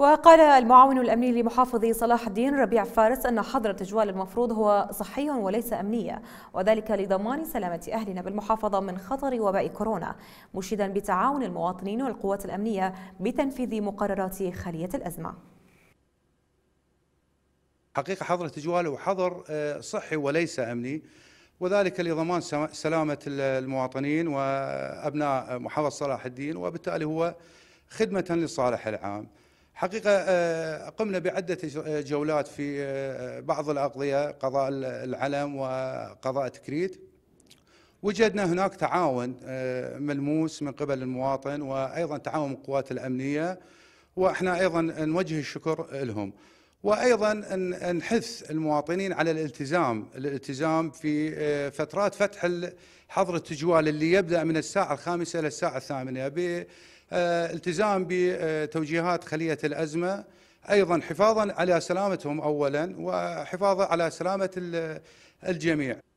وقال المعاون الأمني لمحافظ صلاح الدين ربيع فارس أن حظر التجوال المفروض هو صحي وليس أمني وذلك لضمان سلامة أهلنا بالمحافظة من خطر وباء كورونا مشيدا بتعاون المواطنين والقوات الأمنية بتنفيذ مقررات خلية الأزمة حقيقة حظر التجوال هو حظر آه، صحي وليس أمني وذلك لضمان سلامة المواطنين وأبناء محافظة صلاح الدين وبالتالي هو خدمة للصالح العام حقيقة آه، قمنا بعدة آه، جولات في آه، بعض الأقضية قضاء العلم وقضاء تكريت وجدنا هناك تعاون ملموس من قبل المواطن وأيضا تعاون القوات الأمنية وإحنا أيضا نوجه الشكر لهم وايضا نحث المواطنين على الالتزام، الالتزام في آه، فترات فتح حظر التجوال اللي يبدا من الساعه الخامسه الى الساعه الثامنه بالتزام آه، بتوجيهات آه، خليه الازمه، ايضا حفاظا على سلامتهم اولا وحفاظا على سلامه الجميع.